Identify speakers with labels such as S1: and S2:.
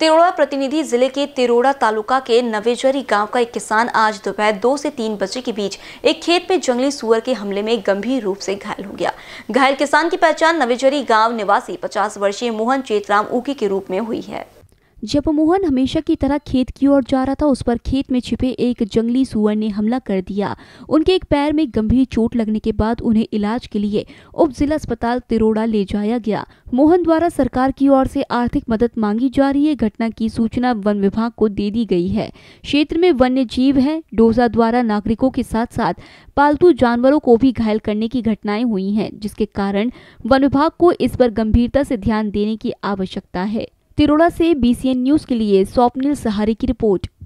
S1: तिरोड़ा प्रतिनिधि जिले के तिरोड़ा तालुका के नवेजरी गांव का एक किसान आज दोपहर दो से तीन बजे के बीच एक खेत में जंगली सुअर के हमले में गंभीर रूप से घायल हो गया घायल किसान की पहचान नवेजरी गांव निवासी 50 वर्षीय मोहन चेतराम उकी के रूप में हुई है जब मोहन हमेशा की तरह खेत की ओर जा रहा था उस पर खेत में छिपे एक जंगली सुअर ने हमला कर दिया उनके एक पैर में गंभीर चोट लगने के बाद उन्हें इलाज के लिए उप जिला अस्पताल तिरोड़ा ले जाया गया मोहन द्वारा सरकार की ओर से आर्थिक मदद मांगी जा रही है घटना की सूचना वन विभाग को दे दी गई है क्षेत्र में वन्य जीव है डोजा द्वारा नागरिकों के साथ साथ पालतू जानवरों को भी घायल करने की घटनाएं हुई है जिसके कारण वन विभाग को इस पर गंभीरता से ध्यान देने की आवश्यकता है तिरोड़ा से बीसीएन न्यूज के लिए स्वप्निल सहारी की रिपोर्ट